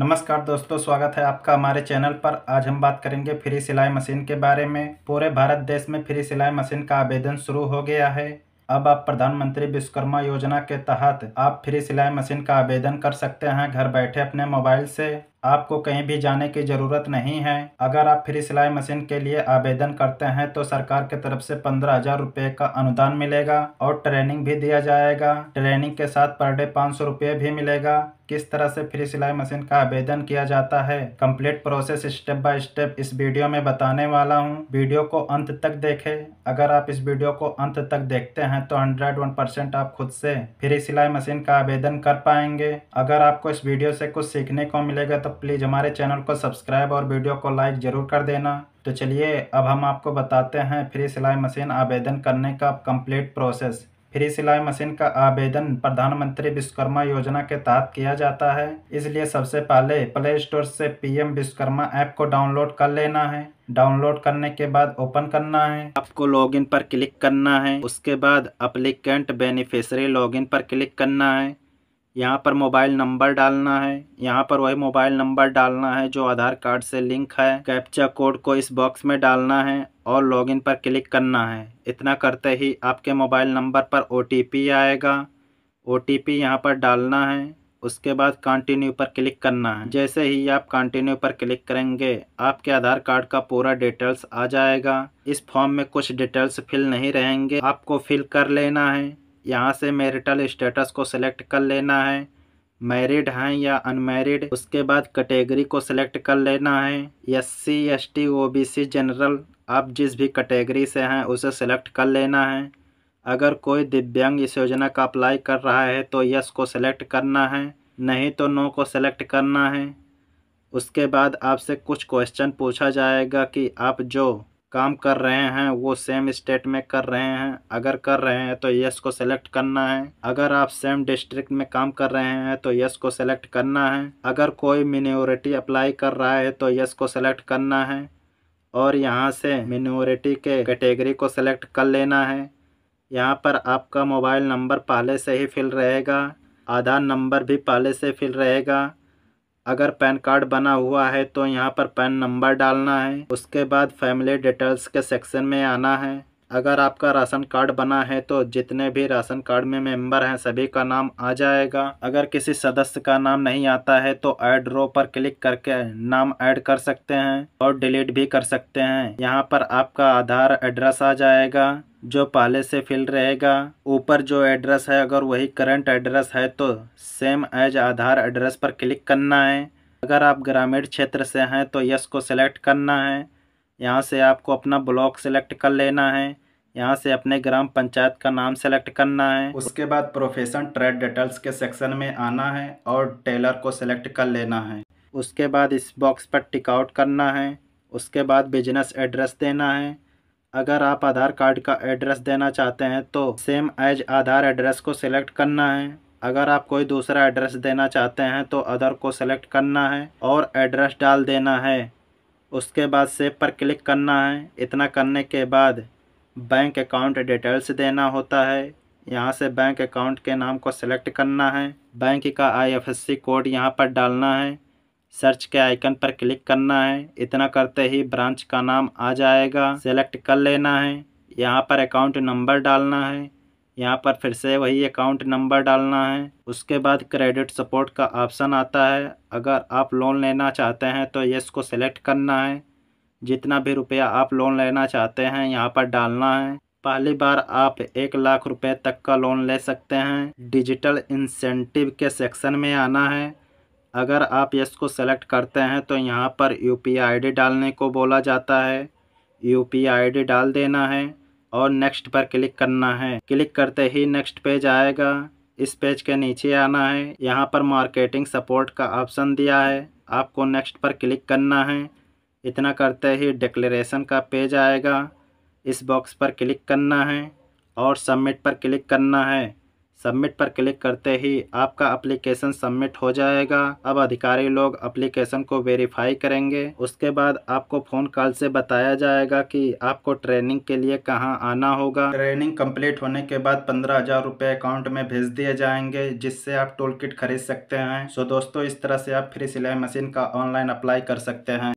नमस्कार दोस्तों स्वागत है आपका हमारे चैनल पर आज हम बात करेंगे फ्री सिलाई मशीन के बारे में पूरे भारत देश में फ्री सिलाई मशीन का आवेदन शुरू हो गया है अब आप प्रधानमंत्री विश्वकर्मा योजना के तहत आप फ्री सिलाई मशीन का आवेदन कर सकते हैं घर बैठे अपने मोबाइल से आपको कहीं भी जाने की ज़रूरत नहीं है अगर आप फ्री सिलाई मशीन के लिए आवेदन करते हैं तो सरकार की तरफ से पंद्रह हज़ार रूपए का अनुदान मिलेगा और ट्रेनिंग भी दिया जाएगा ट्रेनिंग के साथ पर डे पाँच सौ रूपए भी मिलेगा किस तरह से फ्री सिलाई मशीन का आवेदन किया जाता है complete process step by step इस वीडियो में बताने वाला हूँ वीडियो को अंत तक देखें अगर आप इस वीडियो को अंत तक देखते हैं तो हंड्रेड वन परसेंट आप खुद से फ्री सिलाई मशीन का आवेदन कर पाएंगे अगर आपको इस वीडियो से कुछ सीखने को मिलेगा तो तो प्लीज़ हमारे चैनल को सब्सक्राइब और वीडियो को लाइक ज़रूर कर देना तो चलिए अब हम आपको बताते हैं फ्री सिलाई मशीन आवेदन करने का कंप्लीट प्रोसेस फ्री सिलाई मशीन का आवेदन प्रधानमंत्री विश्वकर्मा योजना के तहत किया जाता है इसलिए सबसे पहले प्ले स्टोर से पीएम विश्वकर्मा ऐप को डाउनलोड कर लेना है डाउनलोड करने के बाद ओपन करना है आपको लॉगिन पर क्लिक करना है उसके बाद अप्लीकेंट बेनिफिशरी लॉगिन पर क्लिक करना है यहाँ पर मोबाइल नंबर डालना है यहाँ पर वही मोबाइल नंबर डालना है जो आधार कार्ड से लिंक है कैप्चा कोड को इस बॉक्स में डालना है और लॉगिन पर क्लिक करना है इतना करते ही आपके मोबाइल नंबर पर ओ आएगा ओ टी यहाँ पर डालना है उसके बाद कंटिन्यू पर क्लिक करना है जैसे ही आप कंटिन्यू पर क्लिक करेंगे आपके आधार कार्ड का पूरा डिटेल्स आ जाएगा इस फॉर्म में कुछ डिटेल्स फिल नहीं रहेंगे आपको फिल कर लेना है यहाँ से मैरिटल स्टेटस को सिलेक्ट कर लेना है मैरिड हैं या अनमैरिड उसके बाद कैटेगरी को सिलेक्ट कर लेना है S C S T O B C general आप जिस भी कैटेगरी से हैं उसे सिलेक्ट कर लेना है अगर कोई दिव्यांग इस योजना का अप्लाई कर रहा है तो यस को सिलेक्ट करना है नहीं तो नो को सिलेक्ट करना है उसके बाद आपसे कुछ क्वेश्चन पूछा जाएगा कि आप जो काम कर रहे हैं वो सेम स्टेट में कर रहे हैं अगर कर रहे हैं तो यस को सेलेक्ट करना है अगर आप सेम डिस्ट्रिक्ट में काम कर रहे हैं तो यस को सेलेक्ट करना है अगर कोई मिनोरिटी अप्लाई कर रहा है तो यस को सेलेक्ट करना है और यहाँ से मिनोरिटी के कैटेगरी को सेलेक्ट कर लेना है यहाँ पर आपका मोबाइल नंबर पहले से ही फिल रहेगा आधार नंबर भी पहले से फिल रहेगा अगर पैन कार्ड बना हुआ है तो यहाँ पर पैन नंबर डालना है उसके बाद फैमिली डिटेल्स के सेक्शन में आना है अगर आपका राशन कार्ड बना है तो जितने भी राशन कार्ड में मेंबर हैं सभी का नाम आ जाएगा अगर किसी सदस्य का नाम नहीं आता है तो ऐड रो पर क्लिक करके नाम ऐड कर सकते हैं और डिलीट भी कर सकते हैं यहाँ पर आपका आधार एड्रेस आ जाएगा जो पहले से फिल रहेगा ऊपर जो एड्रेस है अगर वही करंट एड्रेस है तो सेम एज आधार एड्रेस पर क्लिक करना है अगर आप ग्रामीण क्षेत्र से हैं तो यस को सिलेक्ट करना है यहाँ से आपको अपना ब्लॉक सेलेक्ट कर लेना है यहाँ से अपने ग्राम पंचायत का नाम सेलेक्ट करना है उसके बाद प्रोफेशन ट्रेड डिटेल्स के सेक्शन में आना है और टेलर को सेलेक्ट कर लेना है उसके बाद इस बॉक्स पर टिकआउट करना है उसके बाद बिजनेस एड्रेस देना है अगर आप आधार कार्ड का एड्रेस देना चाहते हैं तो सेम एज आधार एड्रेस को सिलेक्ट करना है अगर आप कोई दूसरा एड्रेस देना चाहते हैं तो अदर को सिलेक्ट करना है और एड्रेस डाल देना है उसके बाद सेव पर क्लिक करना है इतना करने के बाद बैंक अकाउंट डिटेल्स देना होता है यहाँ से बैंक अकाउंट के नाम को सिलेक्ट करना है बैंक का आईएफएससी कोड यहाँ पर डालना है सर्च के आइकन पर क्लिक करना है इतना करते ही ब्रांच का नाम आ जाएगा सेलेक्ट कर लेना है यहाँ पर अकाउंट नंबर डालना है यहाँ पर फिर से वही अकाउंट नंबर डालना है उसके बाद क्रेडिट सपोर्ट का ऑप्शन आता है अगर आप लोन लेना चाहते हैं तो येस को सेलेक्ट करना है जितना भी रुपया आप लोन लेना चाहते हैं यहाँ पर डालना है पहली बार आप एक लाख रुपए तक का लोन ले सकते हैं डिजिटल इंसेंटिव के सेक्शन में आना है अगर आप यस को सेलेक्ट करते हैं तो यहाँ पर यू पी आई डी डालने को बोला जाता है यू पी आई डी डाल देना है और नेक्स्ट पर क्लिक करना है क्लिक करते ही नेक्स्ट पेज आएगा इस पेज के नीचे आना है यहाँ पर मार्केटिंग सपोर्ट का ऑप्शन दिया है आपको नेक्स्ट पर क्लिक करना है इतना करते ही डिक्लेरेशन का पेज आएगा इस बॉक्स पर क्लिक करना है और सबमिट पर क्लिक करना है सबमिट पर क्लिक करते ही आपका अप्लीकेशन सबमिट हो जाएगा अब अधिकारी लोग अप्लीकेशन को वेरीफाई करेंगे उसके बाद आपको फ़ोन कॉल से बताया जाएगा कि आपको ट्रेनिंग के लिए कहाँ आना होगा ट्रेनिंग कंप्लीट होने के बाद पंद्रह हज़ार रूपए अकाउंट में भेज दिए जाएंगे जिससे आप टूल किट खरीद सकते हैं सो दोस्तों इस तरह से आप फ्री सिलाई मशीन का ऑनलाइन अप्लाई कर सकते हैं